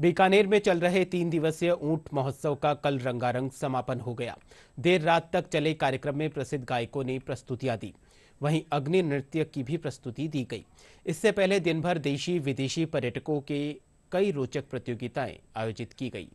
बीकानेर में चल रहे तीन दिवसीय ऊंट महोत्सव का कल रंगारंग समापन हो गया देर रात तक चले कार्यक्रम में प्रसिद्ध गायकों ने प्रस्तुतियां दी वहीं अग्नि नृत्य की भी प्रस्तुति दी गई इससे पहले दिन भर देशी विदेशी पर्यटकों के कई रोचक प्रतियोगिताएं आयोजित की गई